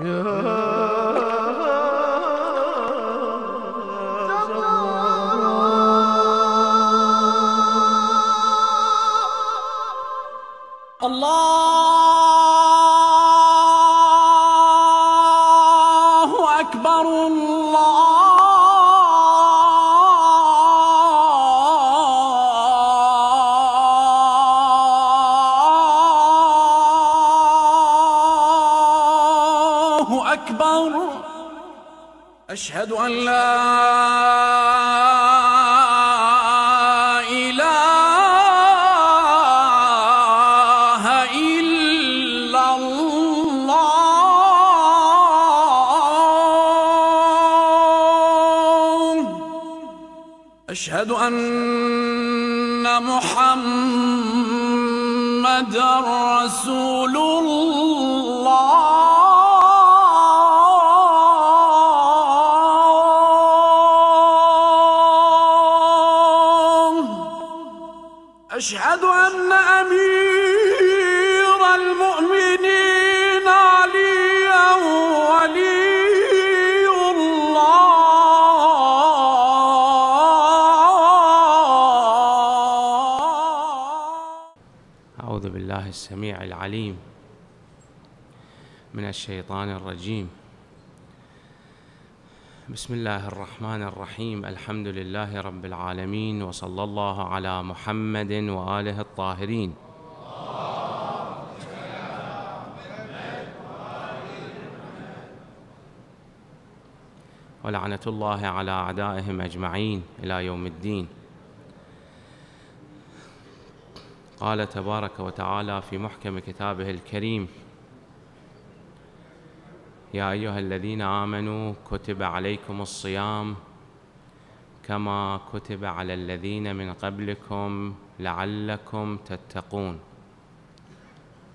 Yeah. أشهد أن لا الشيطان الرجيم بسم الله الرحمن الرحيم الحمد لله رب العالمين وصلى الله على محمد واله الطاهرين ولعنه الله على اعدائهم اجمعين الى يوم الدين قال تبارك وتعالى في محكم كتابه الكريم يا أيها الذين آمنوا كتب عليكم الصيام كما كتب على الذين من قبلكم لعلكم تتقون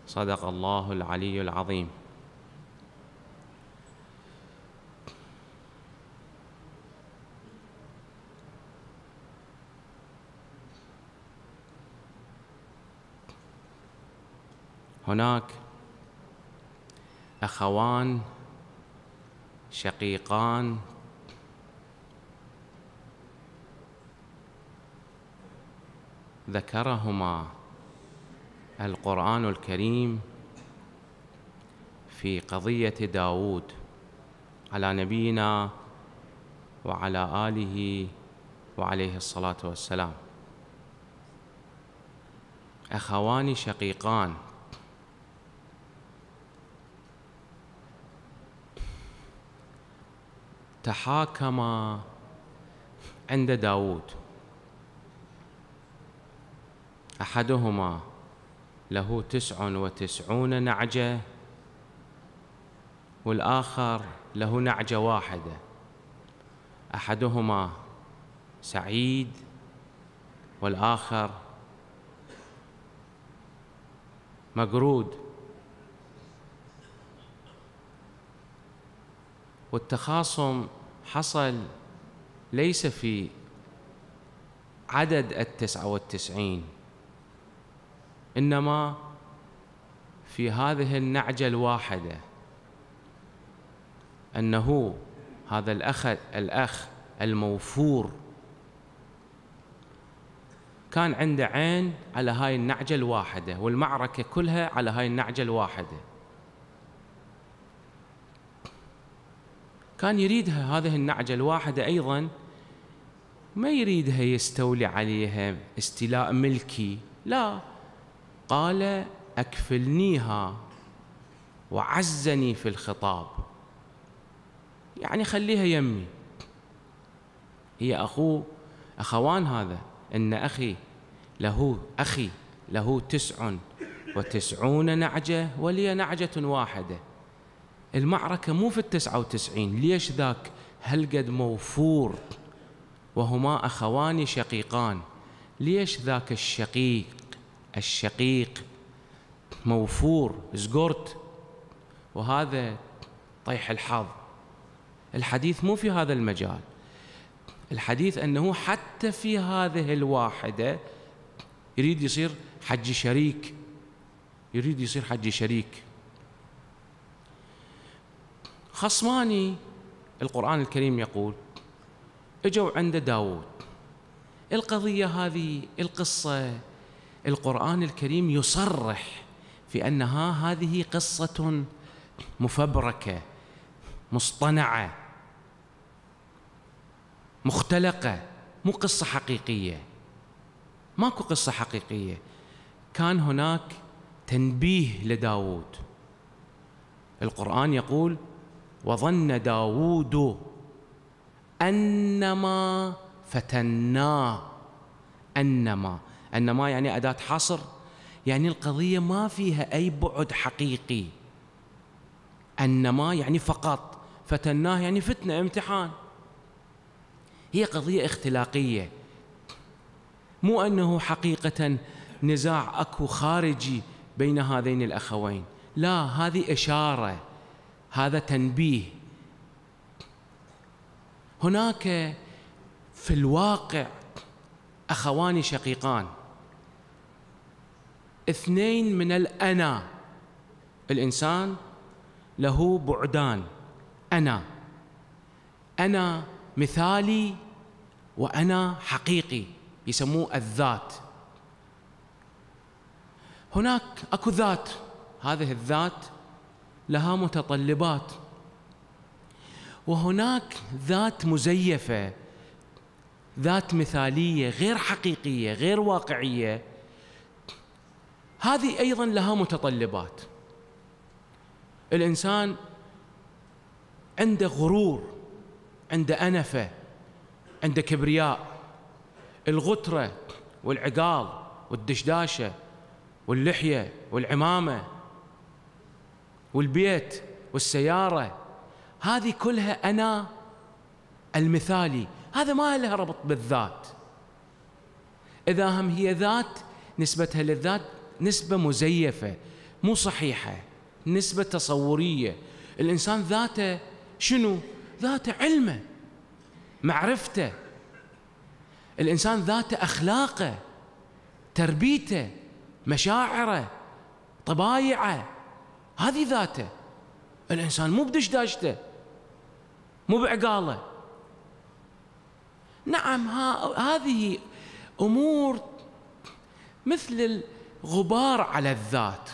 صدق الله العلي العظيم هناك اخوان شقيقان ذكرهما القرآن الكريم في قضية داود على نبينا وعلى آله وعليه الصلاة والسلام أخوان شقيقان تحاكم عند داود أحدهما له تسع وتسعون نعجة والآخر له نعجة واحدة أحدهما سعيد والآخر مقرود والتخاصم حصل ليس في عدد التسعة والتسعين إنما في هذه النعجة الواحدة أنه هذا الأخ الأخ الموفور كان عنده عين على هاي النعجة الواحدة والمعركة كلها على هاي النعجة الواحدة كان يريدها هذه النعجة الواحدة أيضا ما يريدها يستولي عليها استيلاء ملكي لا قال أكفلنيها وعزني في الخطاب يعني خليها يمي هي أخوه أخوان هذا إن أخي له أخي له تسع وتسعون نعجة ولي نعجة واحدة المعركة مو في التسعة وتسعين ليش ذاك هلقد موفور وهما أخوان شقيقان ليش ذاك الشقيق الشقيق موفور زقرت وهذا طيح الحظ الحديث مو في هذا المجال الحديث أنه حتى في هذه الواحدة يريد يصير حج شريك يريد يصير حج شريك خصماني القرآن الكريم يقول اجوا عند داود القضية هذه القصة القرآن الكريم يصرح في أنها هذه قصة مفبركة مصطنعة مختلقة مو قصة حقيقية ماكو قصة حقيقية كان هناك تنبيه لداود القرآن يقول وظن داوود أنما فتناه أنما أنما يعني أداة حصر يعني القضية ما فيها أي بعد حقيقي أنما يعني فقط فتناه يعني فتنة امتحان هي قضية اختلاقية مو أنه حقيقة نزاع أكو خارجي بين هذين الأخوين لا هذه إشارة هذا تنبيه هناك في الواقع اخوان شقيقان اثنين من الانا الانسان له بعدان انا انا مثالي وانا حقيقي يسموه الذات هناك اكو ذات هذه الذات لها متطلبات وهناك ذات مزيفه ذات مثاليه غير حقيقيه غير واقعيه هذه ايضا لها متطلبات الانسان عنده غرور عنده انفه عنده كبرياء الغتره والعقال والدشداشه واللحيه والعمامه والبيت والسيارة هذه كلها أنا المثالي هذا ما لها ربط بالذات إذا هم هي ذات نسبتها للذات نسبة مزيفة مو صحيحة نسبة تصورية الإنسان ذاته شنو؟ ذاته علمه معرفته الإنسان ذاته أخلاقه تربيته مشاعره طبايعه هذه ذاته الإنسان مو بدشداشته مو بعقاله نعم ها هذه أمور مثل الغبار على الذات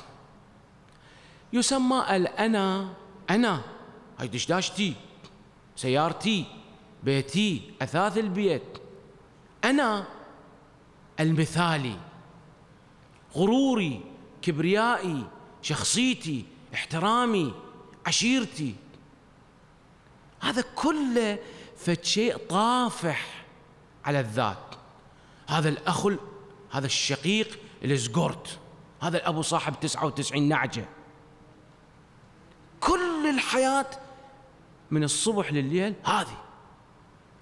يسمى الأنا أنا هاي دشداشتي سيارتي بيتي أثاث البيت أنا المثالي غروري كبريائي شخصيتي احترامي عشيرتي هذا كله فد شيء طافح على الذات هذا الأخ هذا الشقيق الاسقورت هذا الأبو صاحب 99 نعجة كل الحياة من الصبح لليل هذه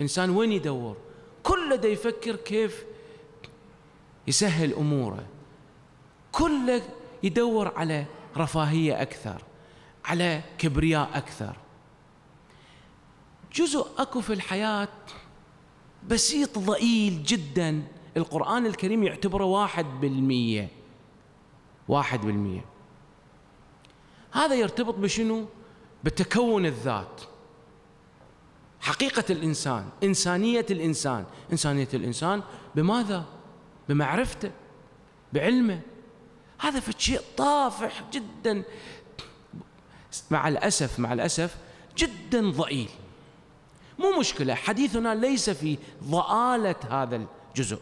إنسان وين يدور كله دا يفكر كيف يسهل أموره كله يدور على رفاهيه اكثر على كبرياء اكثر جزء اكو في الحياه بسيط ضئيل جدا القران الكريم يعتبره واحد بالميه واحد بالميه هذا يرتبط بشنو بتكون الذات حقيقة الإنسان إنسانية الإنسان إنسانية الإنسان بماذا؟ بمعرفته بعلمه هذا شيء طافح جدا مع الأسف مع الأسف جدا ضئيل مو مشكلة حديثنا ليس في ضآلة هذا الجزء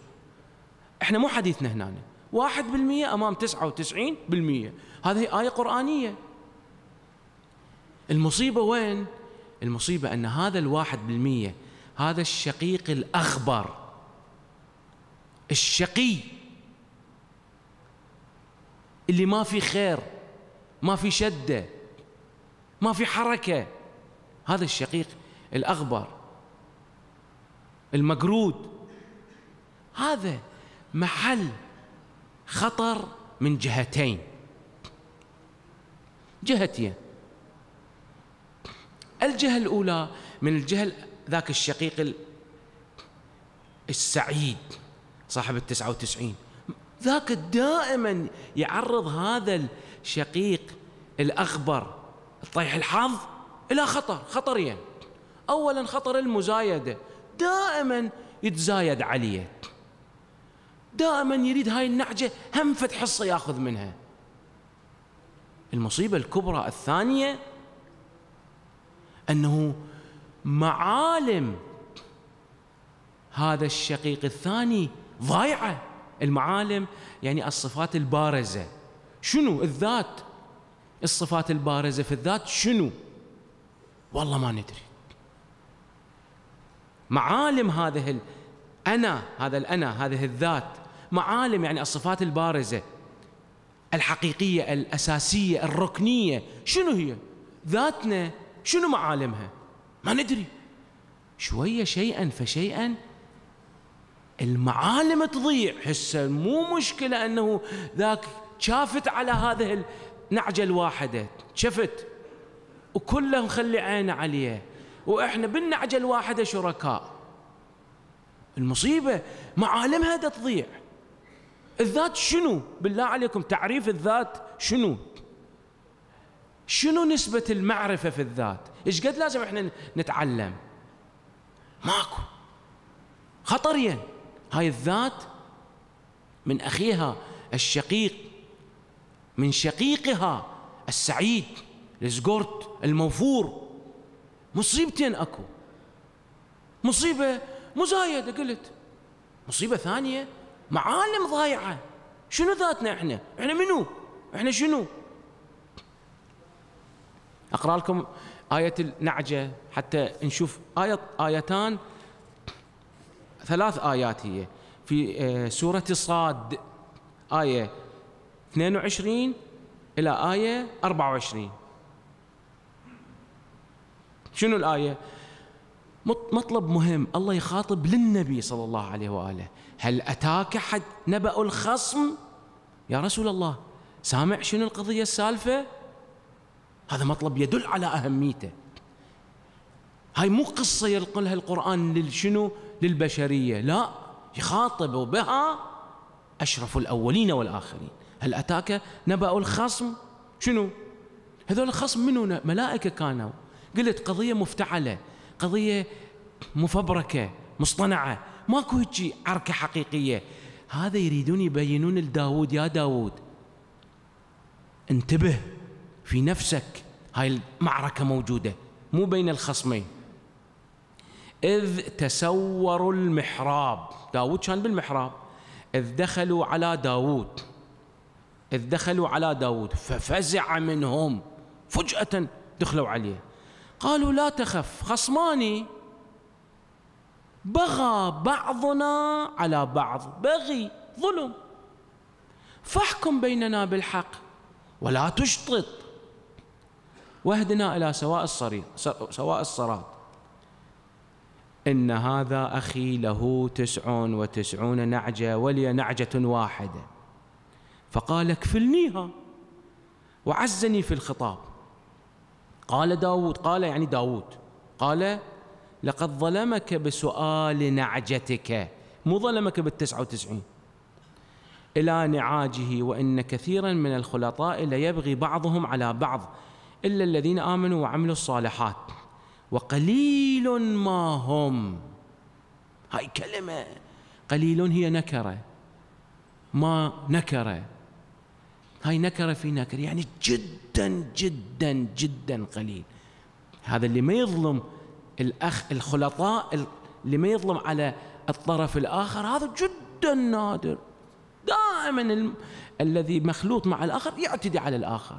احنا مو حديثنا هنا واحد بالمية أمام تسعة وتسعين بالمية هذه آية قرآنية المصيبة وين؟ المصيبة أن هذا الواحد بالمية هذا الشقيق الأخبر الشقي اللي ما في خير ما في شده ما في حركه هذا الشقيق الاغبر المقرود هذا محل خطر من جهتين جهتين الجهه الاولى من الجهه ذاك الشقيق السعيد صاحب التسعة وتسعين ذاك دائما يعرض هذا الشقيق الأخبر الطيح الحظ إلى خطر خطرين يعني. أولا خطر المزايدة دائما يتزايد عليه دائما يريد هاي النعجة هم فتح حصة ياخذ منها المصيبة الكبرى الثانية أنه معالم هذا الشقيق الثاني ضايعه المعالم يعني الصفات البارزة شنو الذات الصفات البارزة في الذات شنو والله ما ندري معالم هذه الأنا هذا الأنا هذه الذات معالم يعني الصفات البارزة الحقيقية الأساسية الركنية شنو هي ذاتنا شنو معالمها ما ندري شوية شيئا فشيئا المعالم تضيع هسه مو مشكلة أنه ذاك شافت على هذه النعجة الواحدة شفت وكله مخلي عينه عليه وإحنا بالنعجة الواحدة شركاء المصيبة معالمها دا تضيع الذات شنو بالله عليكم تعريف الذات شنو شنو نسبة المعرفة في الذات ايش قد لازم احنا نتعلم ماكو خطرياً هاي الذات من اخيها الشقيق من شقيقها السعيد الزقرت الموفور مصيبتين اكو مصيبه مزايده قلت مصيبه ثانيه معالم ضايعه شنو ذاتنا احنا؟ احنا منو؟ احنا شنو؟ اقرا لكم آية النعجة حتى نشوف آية آيتان ثلاث آيات هي في آه، سورة صاد آية 22 إلى آية 24 شنو الآية؟ مطلب مهم الله يخاطب للنبي صلى الله عليه وآله هل أتاك حد نبأ الخصم يا رسول الله سامع شنو القضية السالفة هذا مطلب يدل على أهميته هاي مو قصة ينقلها القرآن للشنو للبشريه لا يخاطب بها اشرف الاولين والاخرين هل اتاك نبأ الخصم شنو هذول الخصم منو ملائكه كانوا قلت قضيه مفتعله قضيه مفبركه مصطنعه ماكو هيجي عركه حقيقيه هذا يريدون يبينون لداوود يا داوود انتبه في نفسك هاي المعركه موجوده مو بين الخصمين إذ تسوروا المحراب داود كان بالمحراب إذ دخلوا على داود إذ دخلوا على داود ففزع منهم فجأة دخلوا عليه قالوا لا تخف خصماني بغى بعضنا على بعض بغي ظلم فاحكم بيننا بالحق ولا تشطط واهدنا إلى سواء الصراط سواء الصراط إن هذا أخي له تسع وتسعون نعجة ولي نعجة واحدة فقال اكفلنيها وعزني في الخطاب قال داود قال يعني داود قال لقد ظلمك بسؤال نعجتك مو ظلمك بالتسعة وتسعين إلى نعاجه وإن كثيرا من الخلطاء ليبغي بعضهم على بعض إلا الذين آمنوا وعملوا الصالحات وقليل ما هم هاي كلمة قليل هي نكرة ما نكرة هاي نكرة في نكرة يعني جدا جدا جدا قليل هذا اللي ما يظلم الأخ الخلطاء اللي ما يظلم على الطرف الآخر هذا جدا نادر دائما ال... الذي مخلوط مع الآخر يعتدي على الآخر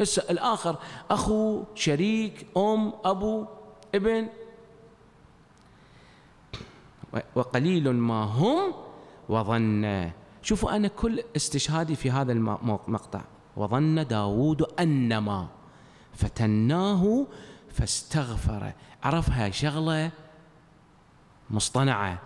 هسه الآخر أخو شريك أم أبو ابن وقليل ما هم وظن شوفوا أنا كل استشهادي في هذا المقطع وظن داوود أنما فتناه فاستغفر عرفها شغلة مصطنعة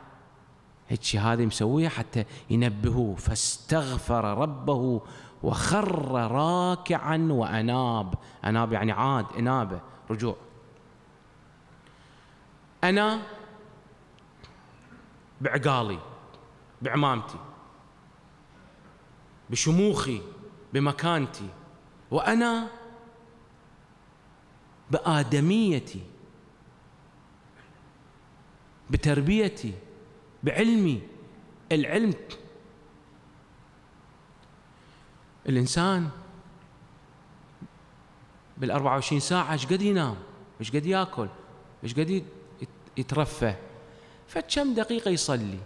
هيك هذه مسويها حتى ينبهوه فاستغفر ربه وخر راكعا وأناب أناب يعني عاد إنابة رجوع أنا بعقالي بعمامتي بشموخي بمكانتي وأنا بآدميتي بتربيتي بعلمي العلم الإنسان بال 24 ساعة ايش قد ينام؟ ايش قد ياكل؟ ايش قد يترفه فكم دقيقة يصلي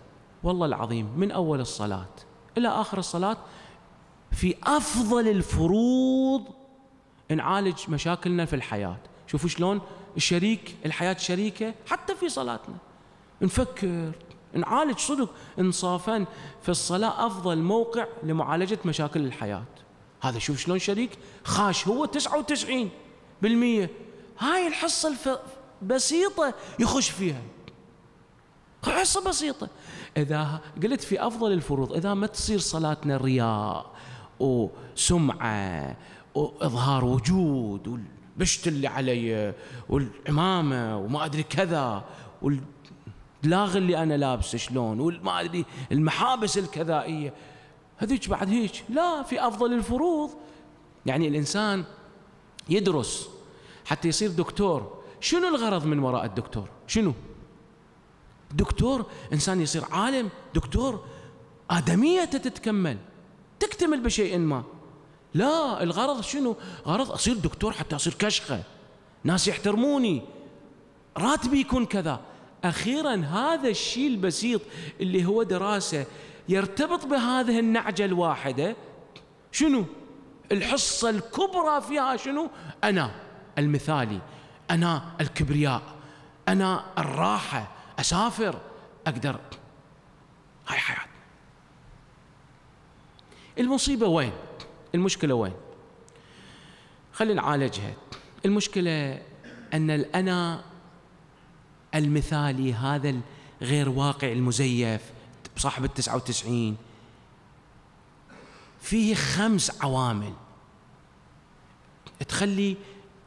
والله العظيم من أول الصلاة إلى آخر الصلاة في أفضل الفروض نعالج مشاكلنا في الحياة شوفوا شلون الشريك الحياة شريكة حتى في صلاتنا نفكر نعالج صدق انصافا في الصلاة أفضل موقع لمعالجة مشاكل الحياة هذا شوف شلون شريك خاش هو 99 هاي الحصة الف... بسيطة يخش فيها حصة بسيطة إذا قلت في أفضل الفروض إذا ما تصير صلاتنا رياء وسمعة وإظهار وجود والبشت اللي علي والعمامة وما أدري كذا والدلاغ اللي أنا لابسه شلون والما أدري المحابس الكذائية هذيك بعد هيك لا في أفضل الفروض يعني الإنسان يدرس حتى يصير دكتور شنو الغرض من وراء الدكتور شنو دكتور إنسان يصير عالم دكتور آدمية تتكمل تكتمل بشيء ما لا الغرض شنو غرض أصير دكتور حتى أصير كشخة ناس يحترموني راتبي يكون كذا أخيرا هذا الشيء البسيط اللي هو دراسة يرتبط بهذه النعجة الواحدة شنو الحصة الكبرى فيها شنو أنا المثالي أنا الكبرياء أنا الراحة أسافر أقدر هاي حياة المصيبة وين المشكلة وين خلينا نعالجها المشكلة أن الأنا المثالي هذا الغير واقع المزيف بصاحب التسعة وتسعين فيه خمس عوامل تخلي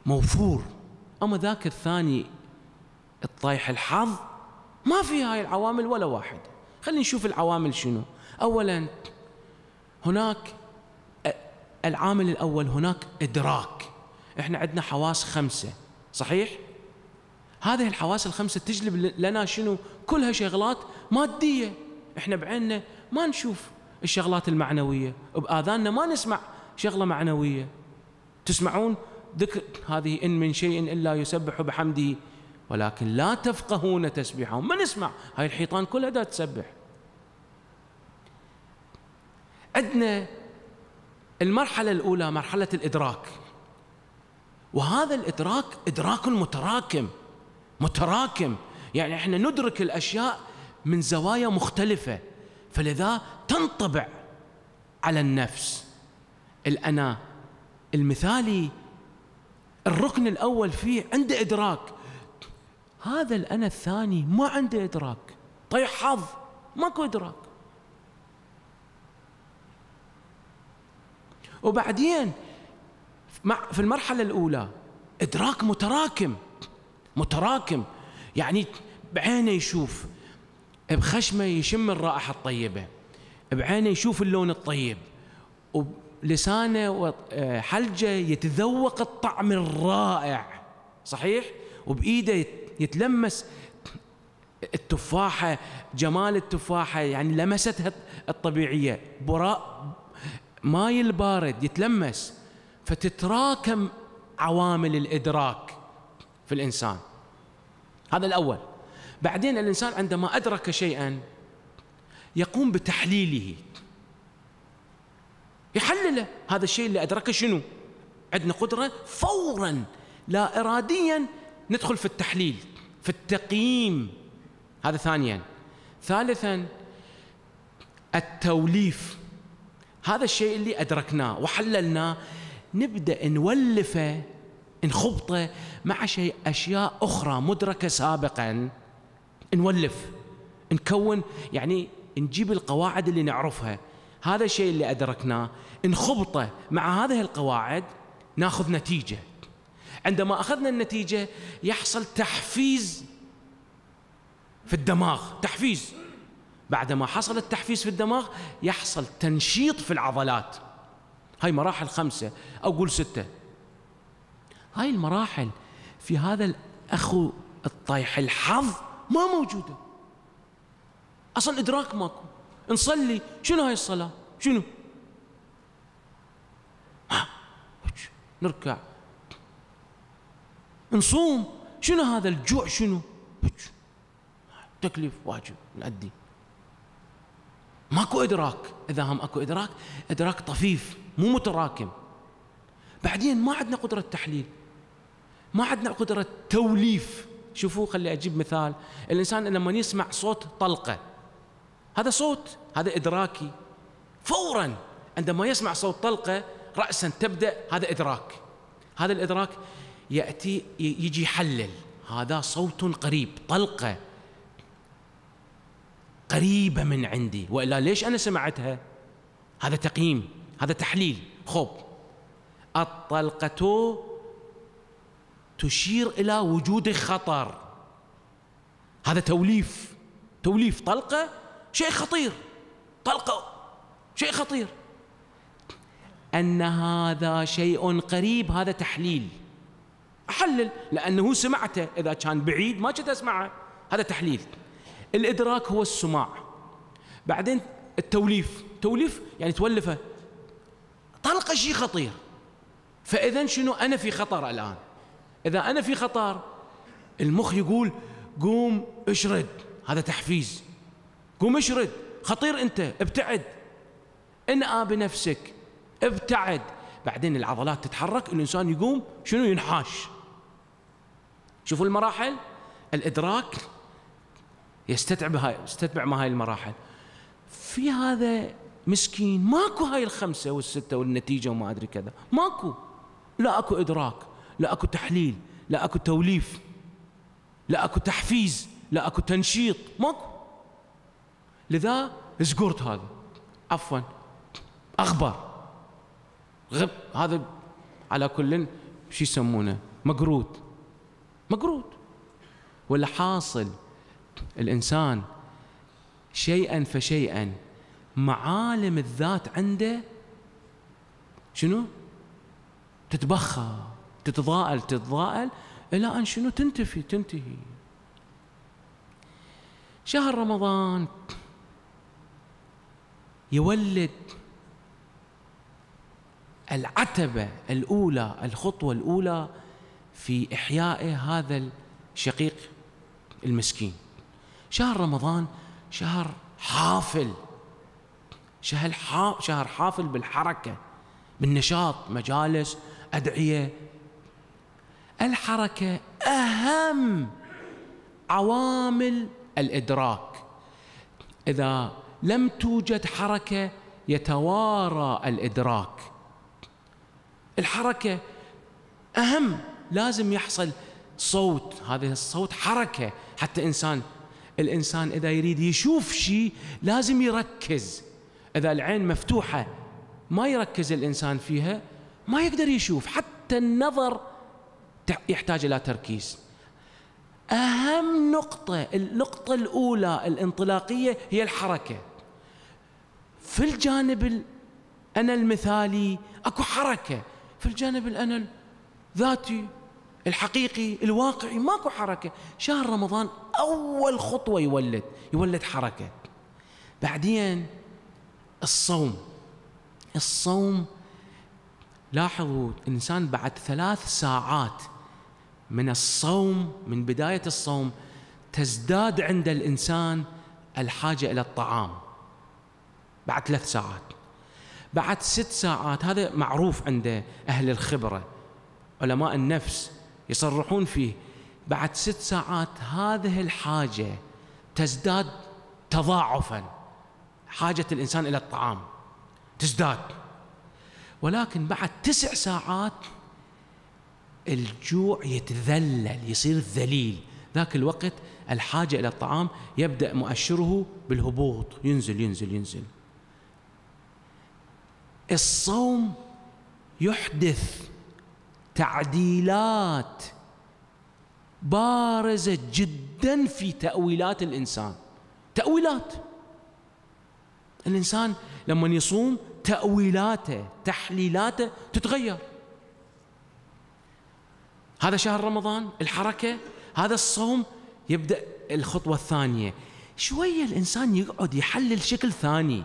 موفور اما ذاك الثاني الطايح الحظ ما في هاي العوامل ولا واحد خلينا نشوف العوامل شنو اولا هناك العامل الاول هناك ادراك احنا عندنا حواس خمسه صحيح هذه الحواس الخمسه تجلب لنا شنو كلها شغلات ماديه احنا بعيننا ما نشوف الشغلات المعنويه باذاننا ما نسمع شغله معنويه تسمعون ذكر هذه إن من شيء إلا يسبح بحمده ولكن لا تفقهون تسبيحهم ما نسمع هاي الحيطان كلها دا تسبح عندنا المرحلة الأولى مرحلة الإدراك وهذا الإدراك إدراك متراكم متراكم يعني احنا ندرك الأشياء من زوايا مختلفة فلذا تنطبع على النفس الأنا المثالي الركن الأول فيه عنده إدراك هذا الأنا الثاني ما عنده إدراك طيح حظ ماكو إدراك وبعدين في المرحلة الأولى إدراك متراكم متراكم يعني بعينه يشوف بخشمه يشم الرائحة الطيبة بعينه يشوف اللون الطيب لسانه وحلجه يتذوق الطعم الرائع صحيح وبايده يتلمس التفاحه جمال التفاحه يعني لمستها الطبيعيه براء ماي البارد يتلمس فتتراكم عوامل الادراك في الانسان هذا الاول بعدين الانسان عندما ادرك شيئا يقوم بتحليله يحلله هذا الشيء اللي أدركه شنو عندنا قدرة فورا لا إراديا ندخل في التحليل في التقييم هذا ثانيا ثالثا التوليف هذا الشيء اللي أدركناه وحللناه نبدأ نولفه نخبطه مع شيء أشياء أخرى مدركة سابقا نولف نكون يعني نجيب القواعد اللي نعرفها هذا الشيء اللي أدركناه نخبطه مع هذه القواعد ناخذ نتيجه عندما اخذنا النتيجه يحصل تحفيز في الدماغ تحفيز بعدما حصل التحفيز في الدماغ يحصل تنشيط في العضلات هاي مراحل خمسه او قول سته هاي المراحل في هذا الاخو الطيح الحظ ما موجوده اصلا ادراك ماكو نصلي شنو هاي الصلاه شنو نركع نصوم شنو هذا الجوع شنو تكليف واجب نأدي ماكو إدراك إذا هم أكو إدراك إدراك طفيف مو متراكم بعدين ما عندنا قدرة تحليل ما عندنا قدرة توليف شوفوا خلي أجيب مثال الإنسان لما يسمع صوت طلقة هذا صوت هذا إدراكي فورا عندما يسمع صوت طلقة رأسا تبدأ هذا إدراك هذا الإدراك يأتي يجي يحلل هذا صوت قريب طلقة قريبة من عندي وإلا ليش أنا سمعتها هذا تقييم هذا تحليل خب الطلقة تشير إلى وجود خطر هذا توليف توليف طلقة شيء خطير طلقة شيء خطير أن هذا شيء قريب هذا تحليل أحلل لأنه سمعته إذا كان بعيد ما كنت أسمعه هذا تحليل الإدراك هو السماع بعدين التوليف توليف يعني تولفه طلقه شيء خطير فاذا شنو انا في خطر الان اذا انا في خطر المخ يقول قوم اشرد هذا تحفيز قوم اشرد خطير انت ابتعد انأى بنفسك ابتعد بعدين العضلات تتحرك الانسان يقوم شنو ينحاش شوفوا المراحل الادراك يستتعب هاي يستتبع ما هاي المراحل في هذا مسكين ماكو هاي الخمسه والسته والنتيجه وما ادري كذا ماكو لا اكو ادراك لا اكو تحليل لا اكو توليف لا اكو تحفيز لا اكو تنشيط ماكو لذا زقورت هذا عفوا اخبر غب هذا على كل شو يسمونه مقرود مقرود ولا حاصل الانسان شيئا فشيئا معالم الذات عنده شنو تتبخر تتضاءل تتضاءل الى ان شنو تنتفي تنتهي شهر رمضان يولد العتبة الأولى الخطوة الأولى في إحياء هذا الشقيق المسكين شهر رمضان شهر حافل شهر حافل بالحركة بالنشاط مجالس أدعية الحركة أهم عوامل الإدراك إذا لم توجد حركة يتوارى الإدراك الحركه اهم لازم يحصل صوت هذا الصوت حركه حتى انسان الانسان اذا يريد يشوف شيء لازم يركز اذا العين مفتوحه ما يركز الانسان فيها ما يقدر يشوف حتى النظر يحتاج الى تركيز اهم نقطه النقطه الاولى الانطلاقيه هي الحركه في الجانب انا المثالي اكو حركه في الجانب الأنا الذاتي الحقيقي الواقعي ماكو حركة شهر رمضان أول خطوة يولد يولد حركة بعدين الصوم الصوم لاحظوا الإنسان بعد ثلاث ساعات من الصوم من بداية الصوم تزداد عند الإنسان الحاجة إلى الطعام بعد ثلاث ساعات بعد ست ساعات هذا معروف عند أهل الخبرة علماء النفس يصرحون فيه بعد ست ساعات هذه الحاجة تزداد تضاعفا حاجة الإنسان إلى الطعام تزداد ولكن بعد تسع ساعات الجوع يتذلل يصير ذليل ذاك الوقت الحاجة إلى الطعام يبدأ مؤشره بالهبوط ينزل ينزل ينزل الصوم يحدث تعديلات بارزه جدا في تاويلات الانسان تاويلات الانسان لما يصوم تاويلاته تحليلاته تتغير هذا شهر رمضان الحركه هذا الصوم يبدا الخطوه الثانيه شويه الانسان يقعد يحلل شكل ثاني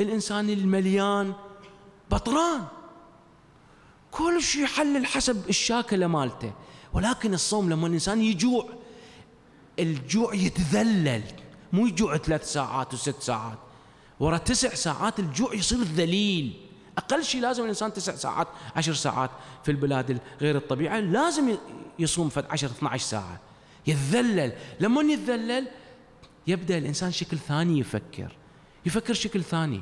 الانسان المليان بطران كل شيء يحلل حسب الشاكله مالته ولكن الصوم لما الانسان يجوع الجوع يتذلل مو يجوع ثلاث ساعات وست ساعات ورا تسع ساعات الجوع يصير ذليل اقل شيء لازم الانسان تسع ساعات عشر ساعات في البلاد غير الطبيعه لازم يصوم فد 10 12 ساعه يتذلل لما يتذلل يبدا الانسان شكل ثاني يفكر يفكر شكل ثاني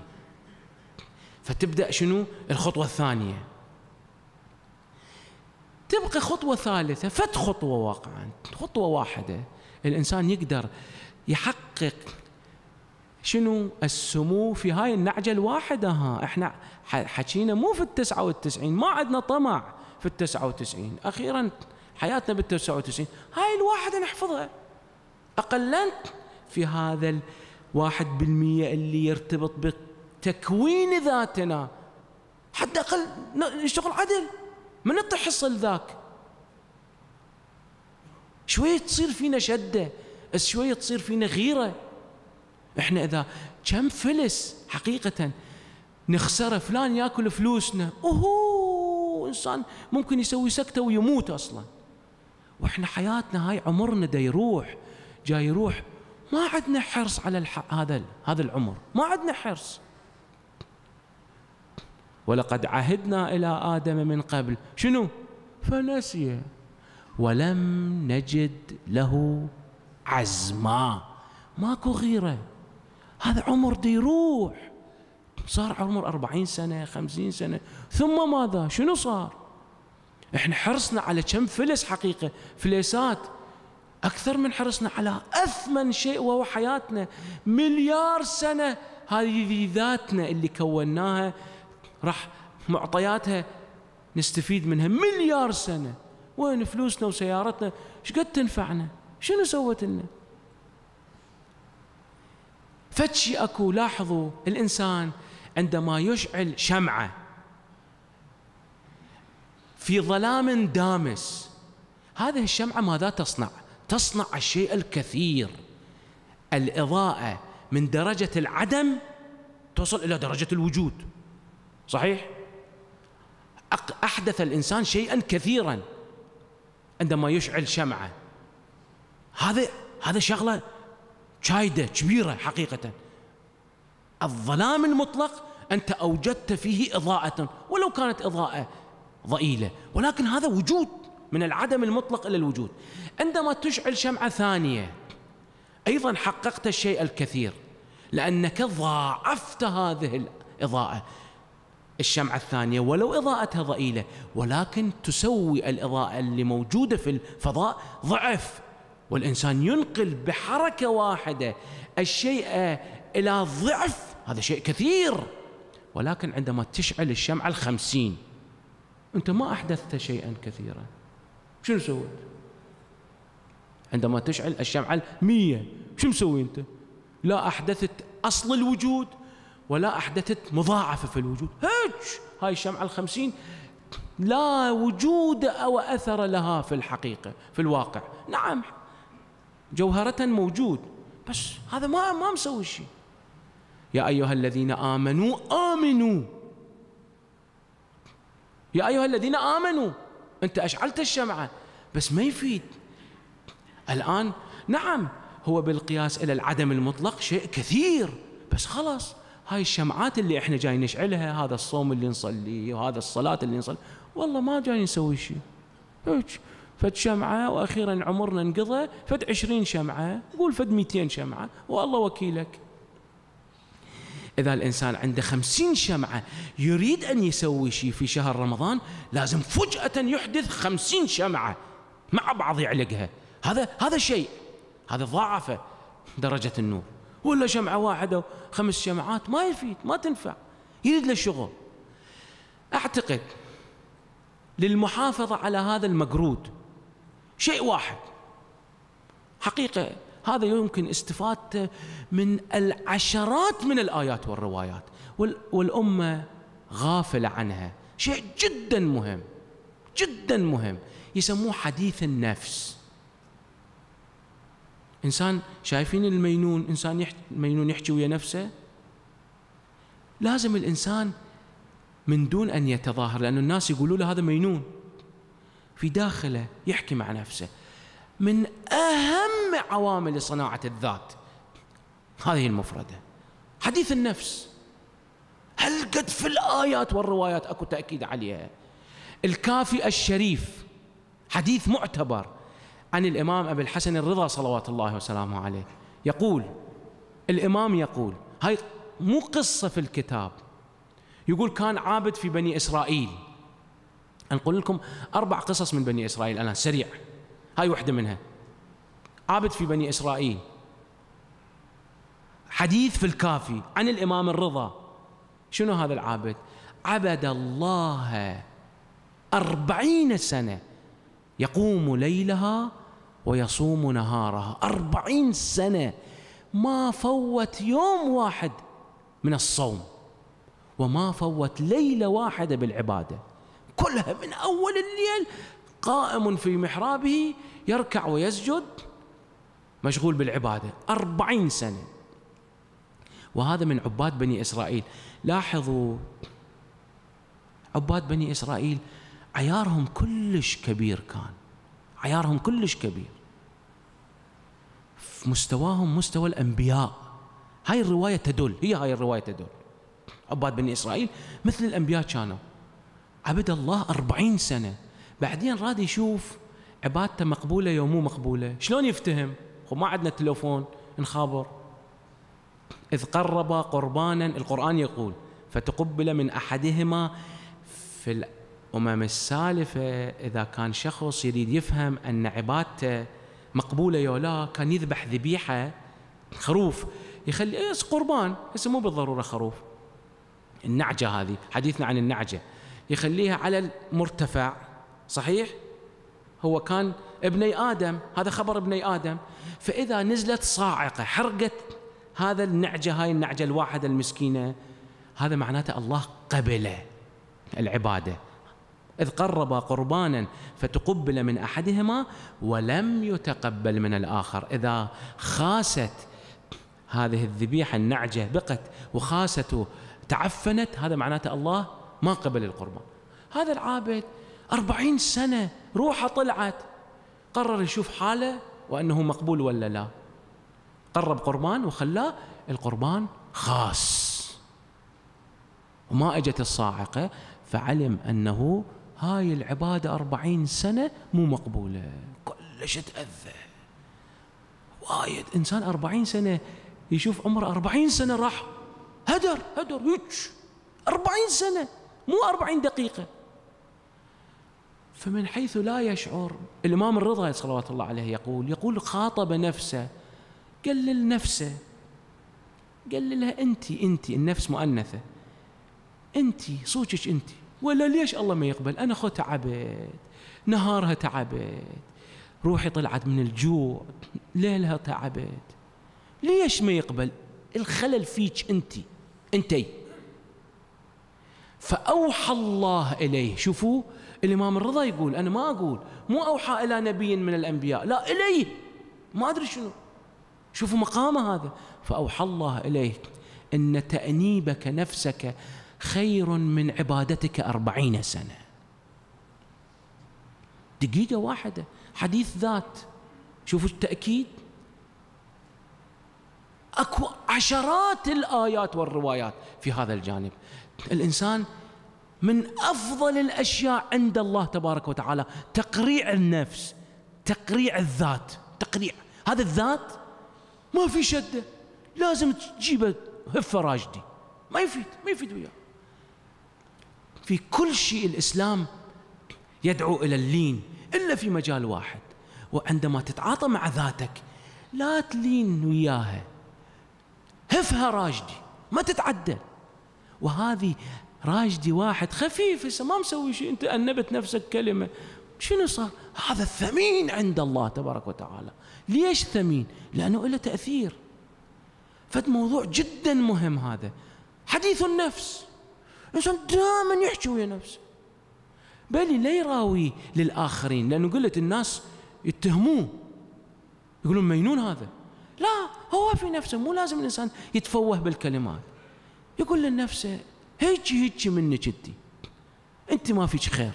فتبدا شنو الخطوه الثانيه تبقى خطوه ثالثه فت خطوه واقعا خطوه واحده الانسان يقدر يحقق شنو السمو في هاي النعجه الواحده ها احنا حكينا مو في التسعة والتسعين ما عندنا طمع في التسعة والتسعين اخيرا حياتنا بال وتسعين هاي الواحده نحفظها اقلنت في هذا الواحد بالمية اللي يرتبط بك تكوين ذاتنا حتى أقل نشتغل عدل من نطيح حصل ذاك شوية تصير فينا شدة بس شوية تصير فينا غيرة احنا اذا كم فلس حقيقة نخسره فلان ياكل فلوسنا اوهو انسان ممكن يسوي سكتة ويموت اصلا واحنا حياتنا هاي عمرنا دا يروح جاي يروح ما عندنا حرص على الح... هذا هذا العمر ما عندنا حرص ولقد عهدنا إلى آدم من قبل شنو فنسي ولم نجد له عزما ماكو غيرة هذا عمر ديروح يروح صار عمر أربعين سنة خمسين سنة ثم ماذا شنو صار احنا حرصنا على كم فلس حقيقة فليسات أكثر من حرصنا على أثمن شيء وهو حياتنا مليار سنة هذه ذاتنا اللي كوناها راح معطياتها نستفيد منها مليار سنة وين فلوسنا وسيارتنا ايش قد تنفعنا شنو سوت لنا فتشي اكو لاحظوا الانسان عندما يشعل شمعه في ظلام دامس هذه الشمعه ماذا تصنع؟ تصنع الشيء الكثير الاضاءه من درجه العدم توصل الى درجه الوجود صحيح أحدث الإنسان شيئا كثيرا عندما يشعل شمعة هذا هذا شغلة شايده كبيرة حقيقة الظلام المطلق أنت أوجدت فيه إضاءة ولو كانت إضاءة ضئيلة ولكن هذا وجود من العدم المطلق إلى الوجود عندما تشعل شمعة ثانية أيضا حققت الشيء الكثير لأنك ضاعفت هذه الإضاءة الشمعة الثانية ولو إضاءتها ضئيلة ولكن تسوي الإضاءة اللي موجودة في الفضاء ضعف والإنسان ينقل بحركة واحدة الشيء آه، إلى ضعف هذا شيء كثير ولكن عندما تشعل الشمعة الخمسين أنت ما أحدثت شيئا كثيرا شنو سويت عندما تشعل الشمعة المية شو مسوي أنت لا أحدثت أصل الوجود ولا أحدثت مضاعفة في الوجود هج هاي الشمعة الخمسين لا وجود أو أثر لها في الحقيقة في الواقع نعم جوهرة موجود بس هذا ما ما مسوي شيء يا أيها الذين آمنوا آمنوا يا أيها الذين آمنوا أنت أشعلت الشمعة بس ما يفيد الآن نعم هو بالقياس إلى العدم المطلق شيء كثير بس خلاص هاي الشمعات اللي احنا جايين نشعلها هذا الصوم اللي نصليه وهذا الصلاة اللي نصلي والله ما جاي نسوي شيء هيك فد شمعة وأخيرا عمرنا انقضى فد عشرين شمعة قول فد ميتين شمعة والله وكيلك إذا الإنسان عنده خمسين شمعة يريد أن يسوي شيء في شهر رمضان لازم فجأة يحدث خمسين شمعة مع بعض يعلقها هذا هذا شيء هذا ضاعفه درجة النور ولا شمعة واحدة خمس شمعات ما يفيد ما تنفع يريد له شغل أعتقد للمحافظة على هذا المقرود شيء واحد حقيقة هذا يمكن استفادته من العشرات من الآيات والروايات والأمة غافلة عنها شيء جدا مهم جدا مهم يسموه حديث النفس انسان شايفين المينون انسان يحكي مينون يحكي ويا نفسه لازم الانسان من دون ان يتظاهر لانه الناس يقولوا له هذا مينون في داخله يحكي مع نفسه من اهم عوامل صناعه الذات هذه المفرده حديث النفس هل قد في الايات والروايات اكو تاكيد عليها الكافي الشريف حديث معتبر عن الإمام أبي الحسن الرضا صلوات الله وسلامه عليه يقول الإمام يقول هاي مو قصة في الكتاب يقول كان عابد في بني إسرائيل أنقل لكم أربع قصص من بني إسرائيل أنا سريع هاي واحدة منها عابد في بني إسرائيل حديث في الكافي عن الإمام الرضا شنو هذا العابد عبد الله أربعين سنة يقوم ليلها ويصوم نهارها أربعين سنة ما فوت يوم واحد من الصوم وما فوت ليلة واحدة بالعبادة كلها من أول الليل قائم في محرابه يركع ويسجد مشغول بالعبادة أربعين سنة وهذا من عباد بني إسرائيل لاحظوا عباد بني إسرائيل عيارهم كلش كبير كان عيارهم كلش كبير في مستواهم مستوى الأنبياء هاي الرواية تدل هي هاي الرواية تدل عباد بني إسرائيل مثل الأنبياء كانوا عبد الله أربعين سنة بعدين راد يشوف عبادته مقبولة يوم مو مقبولة شلون يفتهم ما عندنا تليفون نخابر إذ قرب قربانا القرآن يقول فتقبل من أحدهما في أمام السالفة إذا كان شخص يريد يفهم أن عبادته مقبولة لا كان يذبح ذبيحة خروف يخلي إيه قربان هسه مو بالضرورة خروف النعجة هذه حديثنا عن النعجة يخليها على المرتفع صحيح هو كان ابني آدم هذا خبر ابني آدم فإذا نزلت صاعقة حرقت هذا النعجة هاي النعجة الواحدة المسكينة هذا معناته الله قبله العباده إذ قربا قربانا فتقبل من أحدهما ولم يتقبل من الآخر إذا خاست هذه الذبيحة النعجة بقت وخاسته تعفنت هذا معناته الله ما قبل القربان هذا العابد أربعين سنة روحه طلعت قرر يشوف حاله وأنه مقبول ولا لا قرب قربان وخلاه القربان خاص وما اجت الصاعقه فعلم انه هاي العبادة أربعين سنة مو مقبولة كلش تأذى وايد إنسان أربعين سنة يشوف عمره أربعين سنة راح هدر هدر هيك أربعين سنة مو أربعين دقيقة فمن حيث لا يشعر الإمام الرضا صلوات الله عليه يقول يقول خاطب نفسه قلل نفسه قللها أنت أنت النفس مؤنثة أنت صوتك أنت ولا ليش الله ما يقبل أنا أخو تعبت نهارها تعبت روحي طلعت من الجوع ليلها تعبت ليش ما يقبل الخلل فيك أنت أنتي فأوحى الله إليه شوفوا الإمام الرضا يقول أنا ما أقول مو أوحى إلى نبي من الأنبياء لا إليه ما أدري شنو شوفوا مقامه هذا فأوحى الله إليه إن تأنيبك نفسك خير من عبادتك أربعين سنة دقيقة واحدة حديث ذات شوفوا التأكيد أكو عشرات الآيات والروايات في هذا الجانب الإنسان من أفضل الأشياء عند الله تبارك وتعالى تقريع النفس تقريع الذات تقريع هذا الذات ما في شده لازم تجيبه هفه راجدي ما يفيد ما يفيد وياه في كل شيء الإسلام يدعو إلى اللين إلا في مجال واحد وعندما تتعاطى مع ذاتك لا تلين وياها هفها راجدي ما تتعدى وهذه راجدي واحد خفيف هسه ما مسوي شيء انت انبت نفسك كلمه شنو صار؟ هذا الثمين عند الله تبارك وتعالى ليش ثمين؟ لانه له تاثير فالموضوع جدا مهم هذا حديث النفس الانسان دائما يحكي ويا نفسه بل لا يراوي للاخرين لانه قلت الناس يتهموه يقولون مجنون هذا لا هو في نفسه مو لازم الانسان يتفوه بالكلمات يقول لنفسه هيجي هيجي منك انت انت ما فيك خير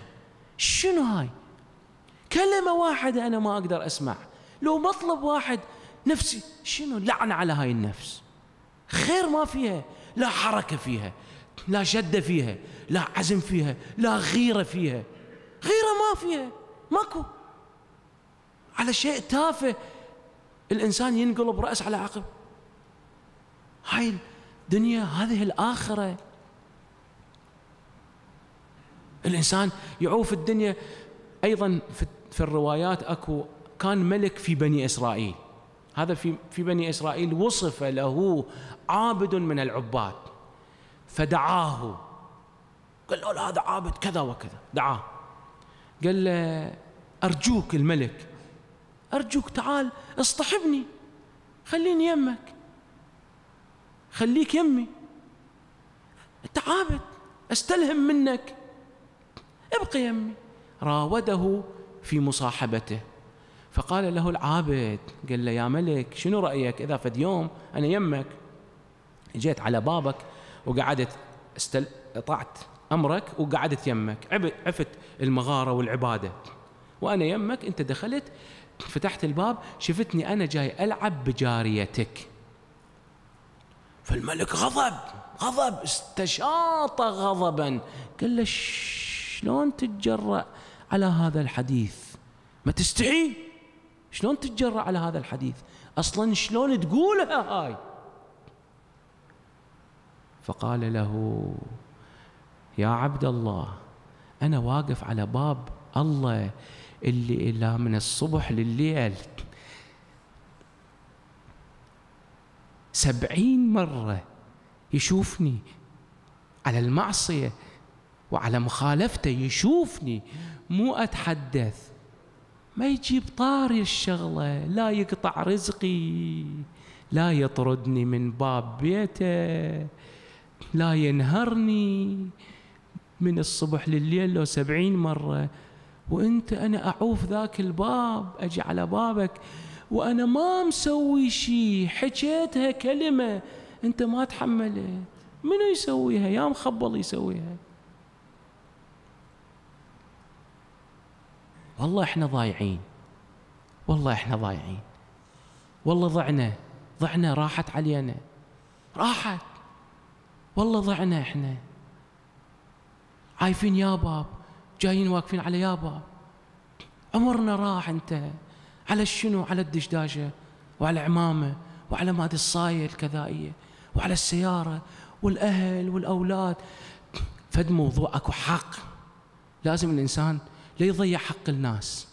شنو هاي كلمه واحده انا ما اقدر اسمع لو مطلب واحد نفسي شنو لعنه على هاي النفس خير ما فيها لا حركه فيها لا شده فيها لا عزم فيها لا غيره فيها غيره ما فيها ماكو على شيء تافه الانسان ينقلب راس على عقب هاي الدنيا هذه الاخره الانسان يعوف الدنيا ايضا في الروايات اكو كان ملك في بني اسرائيل هذا في في بني اسرائيل وصف له عابد من العباد فدعاه قال له هذا عابد كذا وكذا دعاه قال له أرجوك الملك أرجوك تعال اصطحبني خليني يمك خليك يمي أنت عابد أستلهم منك ابقى يمي راوده في مصاحبته فقال له العابد قال له يا ملك شنو رأيك إذا فد يوم أنا يمك جيت على بابك وقعدت استل... طعت امرك وقعدت يمك عب... عفت المغاره والعباده وانا يمك انت دخلت فتحت الباب شفتني انا جاي العب بجاريتك فالملك غضب غضب استشاط غضبا قال له شلون تتجرأ على هذا الحديث ما تستحي شلون تتجرأ على هذا الحديث اصلا شلون تقولها هاي فقال له يا عبد الله أنا واقف على باب الله اللي إلى من الصبح لليل سبعين مرة يشوفني على المعصية وعلى مخالفته يشوفني مو أتحدث ما يجيب طاري الشغلة لا يقطع رزقي لا يطردني من باب بيته لا ينهرني من الصبح لليل لو سبعين مرة وانت انا اعوف ذاك الباب اجي على بابك وانا ما مسوي شيء حكيتها كلمة انت ما تحملت منو يسويها يا مخبل يسويها والله احنا ضايعين والله احنا ضايعين والله ضعنا ضعنا راحت علينا راحت والله ضعنا احنا عايفين يا باب جايين واقفين على يا باب عمرنا راح انت على شنو على الدشداشه وعلى عمامه وعلى مادة الصايه الكذائيه وعلى السياره والاهل والاولاد فد موضوع اكو حق لازم الانسان لا يضيع حق الناس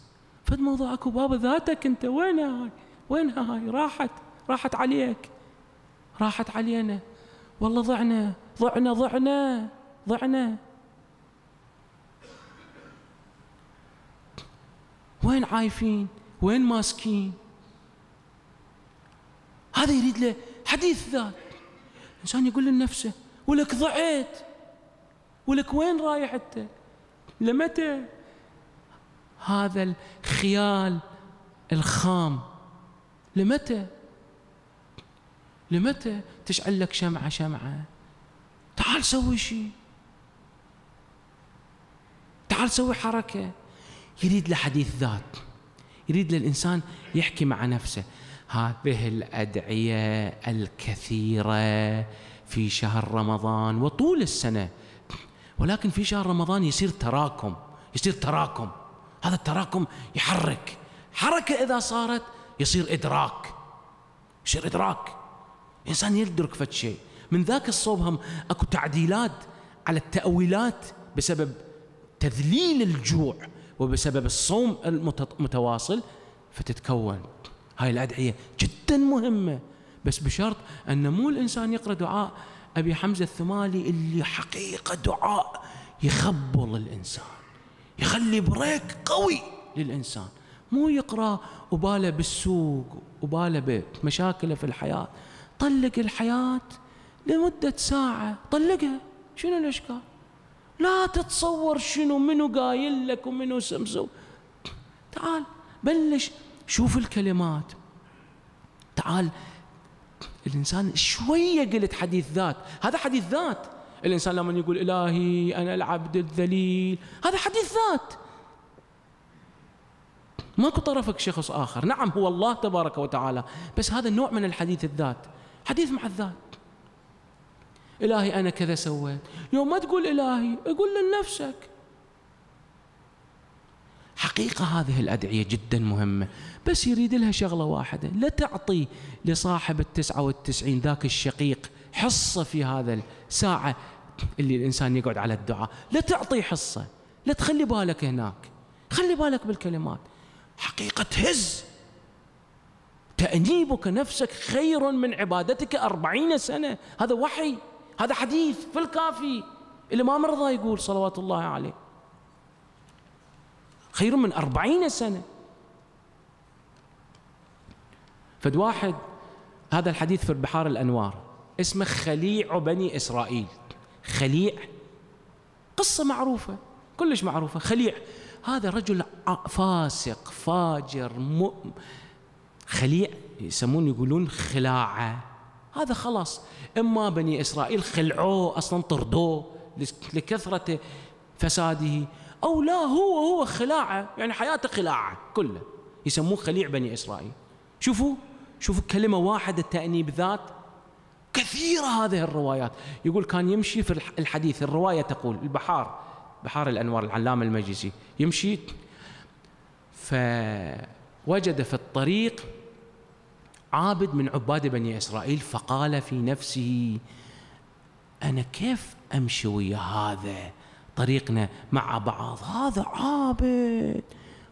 فد موضوع اكو بابا ذاتك انت وين هاي وين هاي راحت راحت عليك راحت علينا والله ضعنا ضعنا ضعنا ضعنا وين عايفين وين ماسكين هذا يريد له حديث ذات انسان يقول لنفسه ولك ضعت ولك وين رايح انت لمتى هذا الخيال الخام لمتى لمتى تشعل لك شمعة شمعة تعال سوي شيء تعال سوي حركة يريد لحديث ذات يريد للإنسان يحكي مع نفسه هذه الأدعية الكثيرة في شهر رمضان وطول السنة ولكن في شهر رمضان يصير تراكم يصير تراكم هذا التراكم يحرك حركة إذا صارت يصير إدراك يصير إدراك الإنسان يدرك فد شيء من ذاك الصوب هم أكو تعديلات على التأويلات بسبب تذليل الجوع وبسبب الصوم المتواصل فتتكون هاي الأدعية جدا مهمة بس بشرط أن مو الإنسان يقرأ دعاء أبي حمزة الثمالي اللي حقيقة دعاء يخبل الإنسان يخلي بريك قوي للإنسان مو يقرأ وباله بالسوق وباله بمشاكله في الحياة طلق الحياة لمدة ساعة طلقها شنو الإشكال لا تتصور شنو منو قايل لك ومنو سمسو تعال بلش شوف الكلمات تعال الإنسان شوية قلت حديث ذات هذا حديث ذات الإنسان لما يقول إلهي أنا العبد الذليل هذا حديث ذات ماكو طرفك شخص آخر نعم هو الله تبارك وتعالى بس هذا نوع من الحديث الذات حديث مع الذات إلهي أنا كذا سويت يوم ما تقول إلهي قول لنفسك حقيقة هذه الأدعية جدا مهمة بس يريد لها شغلة واحدة لا تعطي لصاحب التسعة والتسعين ذاك الشقيق حصة في هذا الساعة اللي الإنسان يقعد على الدعاء لا تعطي حصة لا تخلي بالك هناك خلي بالك بالكلمات حقيقة تهز تأنيبك نفسك خير من عبادتك أربعين سنة هذا وحي هذا حديث في الكافي الإمام رضا يقول صلوات الله عليه خير من أربعين سنة فد واحد هذا الحديث في البحار الأنوار اسمه خليع بني إسرائيل خليع قصة معروفة كلش معروفة خليع هذا رجل فاسق فاجر مؤمن خليع يسمون يقولون خلاعه هذا خلاص اما بني اسرائيل خلعوه اصلا طردوه لكثره فساده او لا هو هو خلاعه يعني حياته خلاعه كله يسموه خليع بني اسرائيل شوفوا شوفوا كلمه واحده تانيب ذات كثيره هذه الروايات يقول كان يمشي في الحديث الروايه تقول البحار بحار الانوار العلامه المجلسي يمشي فوجد في الطريق عابد من عباد بني إسرائيل فقال في نفسه أنا كيف أمشي ويا هذا طريقنا مع بعض هذا عابد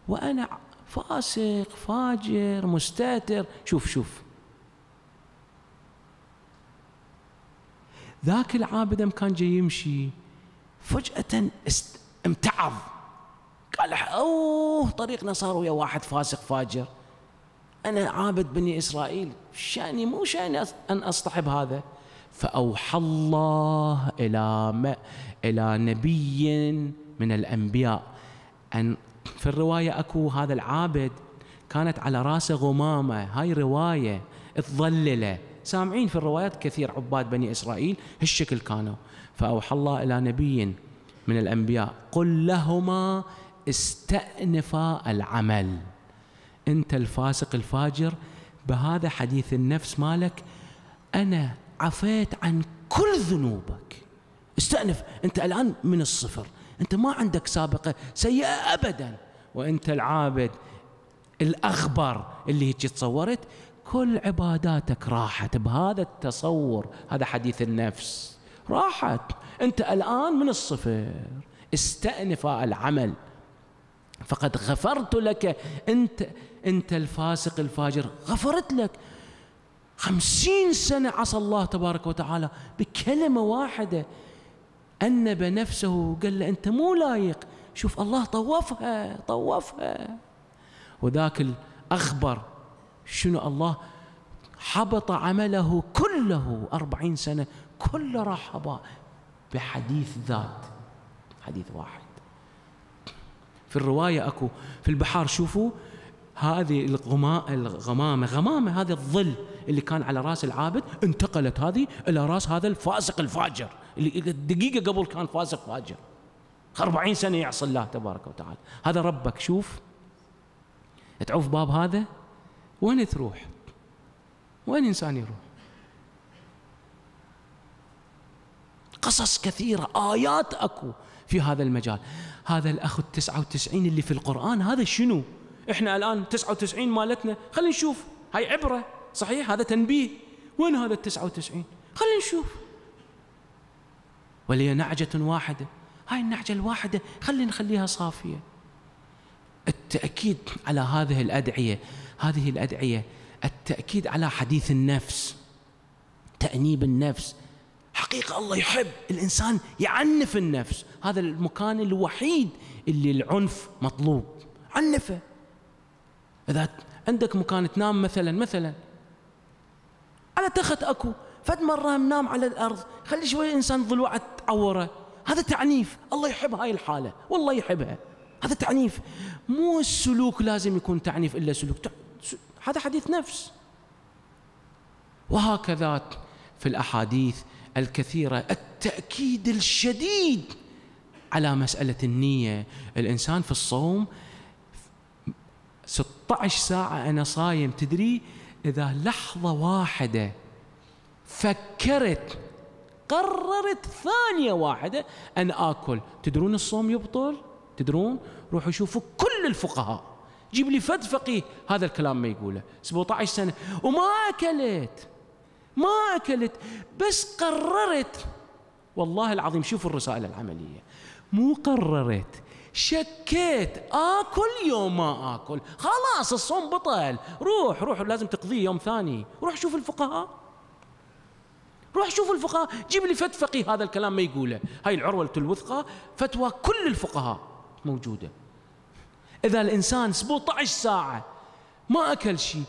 وأنا فاسق فاجر مستاتر شوف شوف ذاك العابد كان جاي يمشي فجأة امتعض قال اوه طريقنا صار ويا واحد فاسق فاجر أنا عابد بني إسرائيل شأني مو شأني أن أصطحب هذا فأوحى الله إلى م... إلى نبي من الأنبياء أن في الرواية أكو هذا العابد كانت على راسه غمامة هاي رواية تظلله سامعين في الروايات كثير عباد بني إسرائيل هالشكل كانوا فأوحى الله إلى نبي من الأنبياء قل لهما استأنفا العمل انت الفاسق الفاجر بهذا حديث النفس مالك انا عفيت عن كل ذنوبك استأنف انت الان من الصفر انت ما عندك سابقه سيئه ابدا وانت العابد الاخبر اللي هيك تصورت كل عباداتك راحت بهذا التصور هذا حديث النفس راحت انت الان من الصفر استأنف العمل فقد غفرت لك انت أنت الفاسق الفاجر غفرت لك خمسين سنة عصى الله تبارك وتعالى بكلمة واحدة أنب نفسه وقال له أنت مو لايق شوف الله طوفها طوفها وذاك الأخبر شنو الله حبط عمله كله أربعين سنة كل راح بحديث ذات حديث واحد في الرواية أكو في البحار شوفوا هذه الغماء الغمامه غمامه هذا الظل اللي كان على راس العابد انتقلت هذه الى راس هذا الفاسق الفاجر اللي دقيقه قبل كان فاسق فاجر 40 سنه يعصي الله تبارك وتعالى هذا ربك شوف تعوف باب هذا وين تروح وين انسان يروح قصص كثيرة آيات أكو في هذا المجال هذا الأخ التسعة وتسعين اللي في القرآن هذا شنو احنا الان 99 مالتنا خلينا نشوف هاي عبره صحيح هذا تنبيه وين هذا ال 99 خلينا نشوف ولي نعجة واحدة هاي النعجة الواحدة خلينا نخليها صافية التأكيد على هذه الأدعية هذه الأدعية التأكيد على حديث النفس تأنيب النفس حقيقة الله يحب الإنسان يعنف النفس هذا المكان الوحيد اللي العنف مطلوب عنفه اذا عندك مكان تنام مثلا مثلا على تخت اكو فد مره نام على الارض خلي شويه انسان ضلوعه تعوره هذا تعنيف الله يحب هاي الحاله والله يحبها هذا تعنيف مو السلوك لازم يكون تعنيف الا سلوك هذا حديث نفس وهكذا في الاحاديث الكثيره التاكيد الشديد على مساله النيه الانسان في الصوم 16 ساعة أنا صايم تدري إذا لحظة واحدة فكرت قررت ثانية واحدة أن آكل تدرون الصوم يبطل تدرون روحوا شوفوا كل الفقهاء جيب لي فد فقيه هذا الكلام ما يقوله 17 سنة وما أكلت ما أكلت بس قررت والله العظيم شوفوا الرسائل العملية مو قررت شكيت اكل يوم ما اكل خلاص الصوم بطل روح روح لازم تقضيه يوم ثاني روح شوف الفقهاء روح شوف الفقهاء جيب لي فت فقيه هذا الكلام ما يقوله هاي العروة الوثقى فتوى كل الفقهاء موجودة إذا الإنسان 17 ساعة ما أكل شيء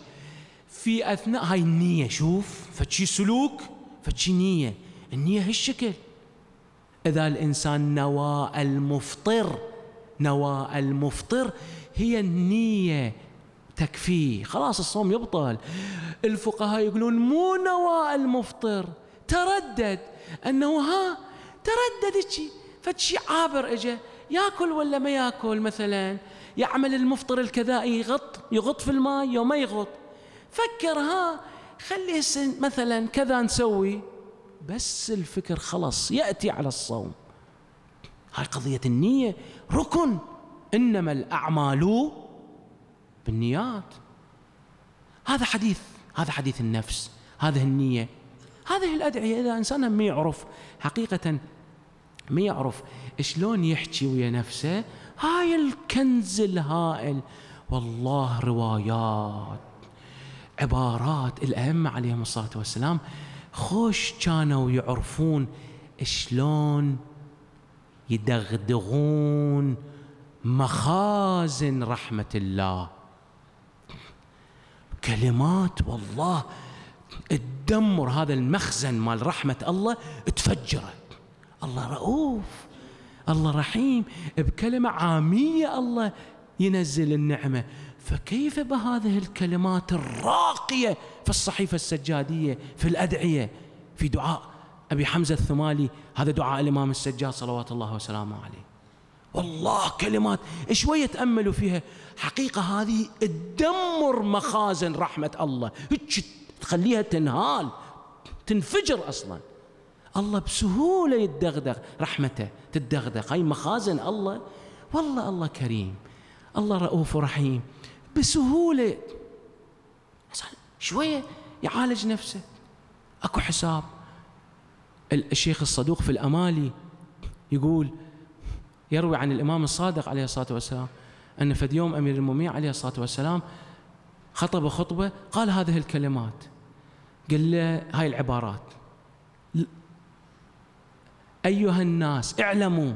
في أثناء هاي النية شوف فشي سلوك فشي نية النية هالشكل إذا الإنسان نوى المفطر نواء المفطر هي النية تكفيه خلاص الصوم يبطل الفقهاء يقولون مو نواء المفطر تردد أنه ها تردد شيء فشي عابر اجى ياكل ولا ما ياكل مثلا يعمل المفطر الكذائي يغط يغط في الماء يوم ما يغط فكر ها خلي مثلا كذا نسوي بس الفكر خلاص ياتي على الصوم هاي قضيه النيه ركن إنما الأعمال بالنيات هذا حديث هذا حديث النفس هذه النية هذه الأدعية إذا إنسان ما يعرف حقيقة ما يعرف شلون يحكي ويا نفسه هاي الكنز الهائل والله روايات عبارات الأئمة عليهم الصلاة والسلام خوش كانوا يعرفون شلون يدغدغون مخازن رحمة الله كلمات والله تدمر هذا المخزن مال رحمة الله تفجرت الله رؤوف الله رحيم بكلمة عامية الله ينزل النعمة فكيف بهذه الكلمات الراقية في الصحيفة السجادية في الأدعية في دعاء أبي حمزة الثمالي هذا دعاء الإمام السجاد صلوات الله وسلامه عليه والله كلمات شوية تأملوا فيها حقيقة هذه تدمر مخازن رحمة الله تخليها تنهال تنفجر أصلا الله بسهولة يتدغدغ رحمته تتدغدغ هاي مخازن الله والله الله كريم الله رؤوف رحيم بسهولة شوية يعالج نفسه اكو حساب الشيخ الصدوق في الأمالي يقول يروي عن الإمام الصادق عليه الصلاة والسلام أن فد يوم أمير المؤمنين عليه الصلاة والسلام خطب خطبة قال هذه الكلمات قال له هاي العبارات أيها الناس اعلموا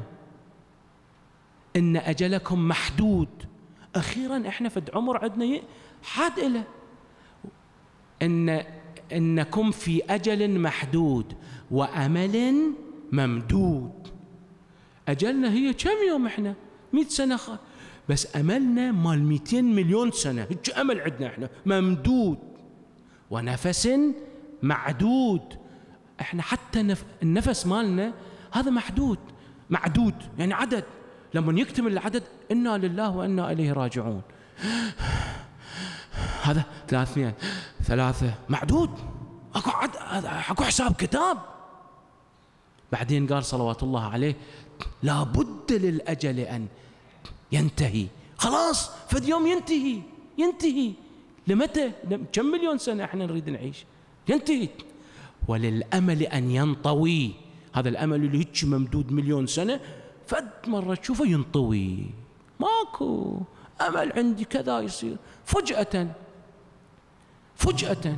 أن أجلكم محدود أخيرا إحنا فد عمر عندنا حد إله أن إنكم في أجل محدود وأمل ممدود أجلنا هي كم يوم إحنا 100 سنة خ... بس أملنا مال 200 مليون سنة هيك أمل عندنا إحنا ممدود ونفس معدود إحنا حتى نف... النفس مالنا هذا محدود معدود يعني عدد لما يكتمل العدد إنا لله وإنا إليه راجعون هذا ثلاث اثنين ثلاثة معدود اكو عد... اكو حساب كتاب بعدين قال صلوات الله عليه لابد للأجل أن ينتهي خلاص فد يوم ينتهي ينتهي لمتى كم مليون سنة احنا نريد نعيش ينتهي وللأمل أن ينطوي هذا الأمل اللي هيك ممدود مليون سنة فد مرة تشوفه ينطوي ماكو أمل عندي كذا يصير فجأة فجأة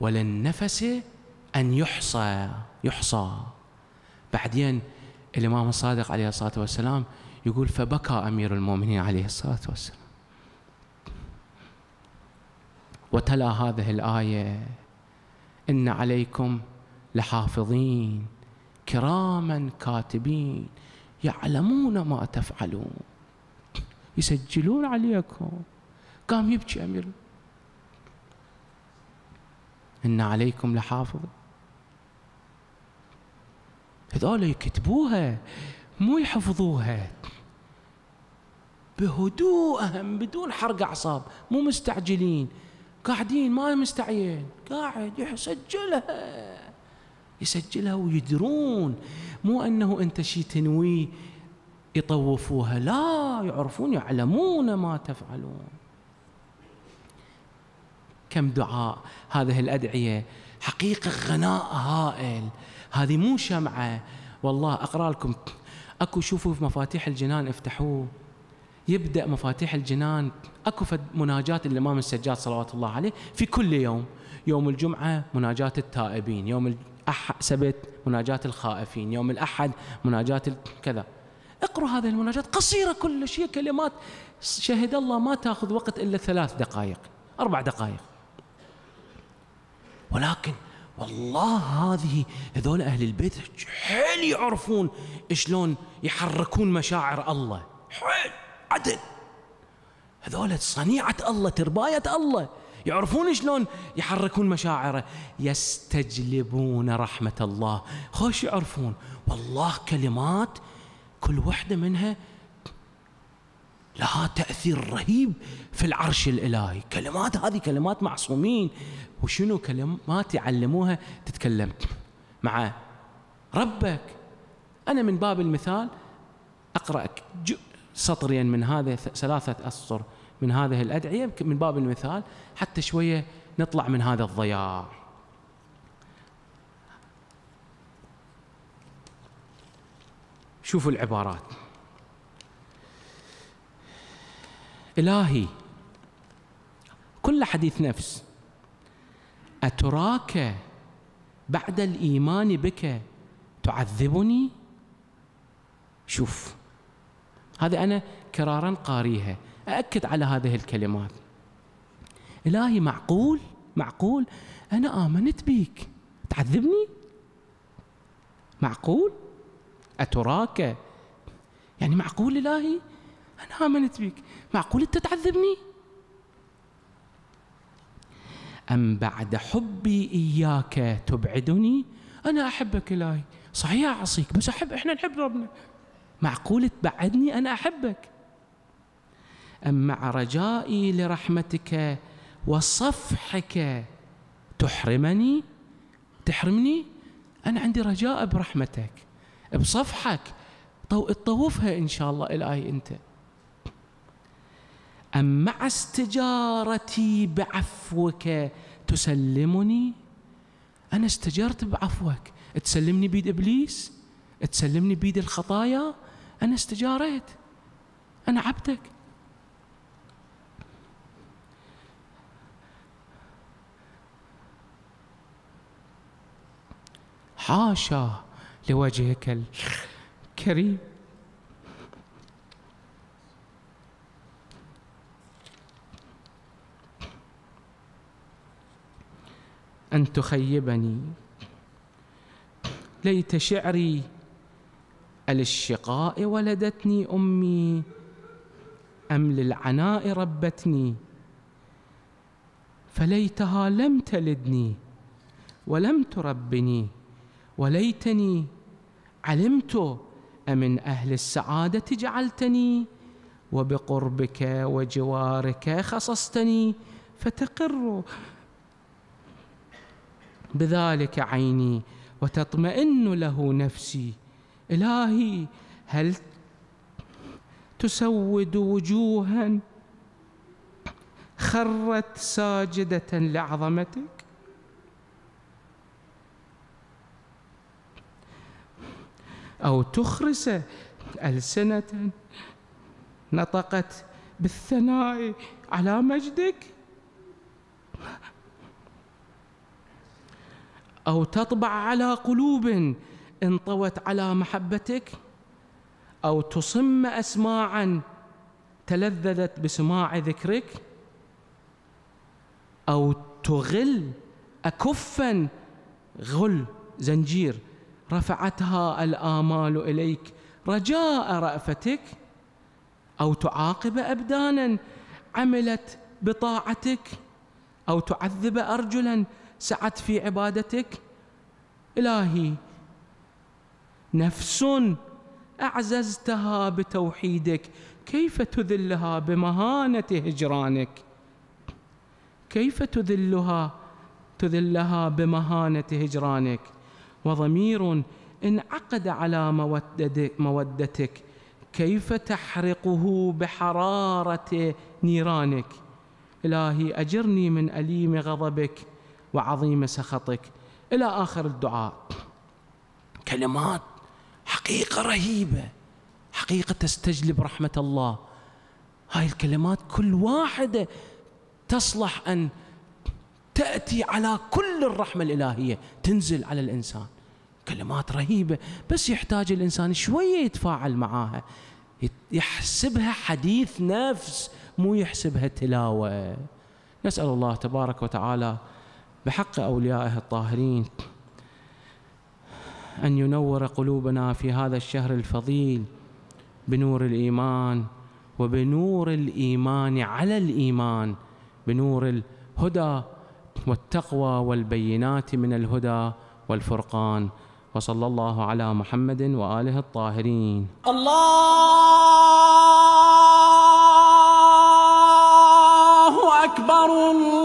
وللنفس أن يحصى يحصى بعدين الإمام الصادق عليه الصلاة والسلام يقول فبكى أمير المؤمنين عليه الصلاة والسلام وتلا هذه الآية إن عليكم لحافظين كراما كاتبين يعلمون ما تفعلون يسجلون عليكم قام يبكي أمير إن عليكم لحافظين هذول يكتبوها مو يحفظوها بهدوء أهم بدون حرق أعصاب مو مستعجلين قاعدين ما مستعين قاعد يسجلها يسجلها ويدرون مو أنه أنت شي تنويه يطوفوها لا يعرفون يعلمون ما تفعلون كم دعاء هذه الأدعية حقيقة غناء هائل هذه مو شمعة والله أقرأ لكم أكو شوفوا في مفاتيح الجنان افتحوه يبدأ مفاتيح الجنان أكو مناجاة الإمام السجاد صلوات الله عليه في كل يوم يوم الجمعة مناجاة التائبين يوم الأحد سبت مناجاة الخائفين يوم الأحد مناجاة كذا اقرأ هذه المناجات قصيرة كل شيء كلمات شهد الله ما تأخذ وقت إلا ثلاث دقائق أربع دقائق ولكن والله هذه هذول أهل البيت حيل يعرفون شلون يحركون مشاعر الله حيل عدل هذول صنيعة الله ترباية الله يعرفون شلون يحركون مشاعره يستجلبون رحمة الله خوش يعرفون والله كلمات كل وحدة منها لها تأثير رهيب في العرش الإلهي كلمات هذه كلمات معصومين وشنو كلمات يعلموها تتكلم مع ربك أنا من باب المثال أقرأ سطرين من هذا ثلاثة أسطر من هذه الأدعية من باب المثال حتى شوية نطلع من هذا الضياع شوفوا العبارات إلهي كل حديث نفس أتراك بعد الإيمان بك تعذبني شوف هذا أنا كرارا قاريها أأكد على هذه الكلمات إلهي معقول معقول أنا آمنت بك تعذبني معقول أتراك يعني معقول إلهي أنا آمنت بك معقول أنت تعذبني؟ أم بعد حبي إياك تبعدني أنا أحبك إلهي صحيح أعصيك بس أحب إحنا نحب ربنا معقول تبعدني أنا أحبك أم مع رجائي لرحمتك وصفحك تحرمني تحرمني أنا عندي رجاء برحمتك بصفحك طوفها إن شاء الله إلهي أنت أم مع استجارتي بعفوك تسلمني أنا استجرت بعفوك تسلمني بيد إبليس تسلمني بيد الخطايا أنا استجاريت أنا عبدك حاشا لوجهك الكريم أن تخيبني ليت شعري الاشقاء ولدتني أمي أم للعناء ربتني فليتها لم تلدني ولم تربني وليتني علمت أمن أهل السعادة جعلتني وبقربك وجوارك خصصتني فتقر بذلك عيني وتطمئن له نفسي إلهي هل تسود وجوها خرت ساجدة لعظمتك أو تخرس ألسنة نطقت بالثناء على مجدك أو تطبع على قلوب انطوت على محبتك أو تصم أسماعا تلذذت بسماع ذكرك أو تغل أكفا غل زنجير رفعتها الآمال إليك رجاء رأفتك أو تعاقب أبدانا عملت بطاعتك أو تعذب أرجلا سعت في عبادتك إلهي نفس أعززتها بتوحيدك كيف تذلها بمهانة هجرانك كيف تذلها تذلها بمهانة هجرانك وضمير انعقد على مودتك كيف تحرقه بحرارة نيرانك إلهي أجرني من أليم غضبك وعظيم سخطك إلى آخر الدعاء كلمات حقيقة رهيبة حقيقة تستجلب رحمة الله هاي الكلمات كل واحدة تصلح أن تأتي على كل الرحمة الإلهية تنزل على الإنسان كلمات رهيبة بس يحتاج الإنسان شوية يتفاعل معاها يحسبها حديث نفس مو يحسبها تلاوة نسأل الله تبارك وتعالى بحق أوليائه الطاهرين أن ينور قلوبنا في هذا الشهر الفضيل بنور الإيمان وبنور الإيمان على الإيمان بنور الهدى والتقوى والبينات من الهدى والفرقان وصلى الله على محمد وآله الطاهرين الله أكبر الله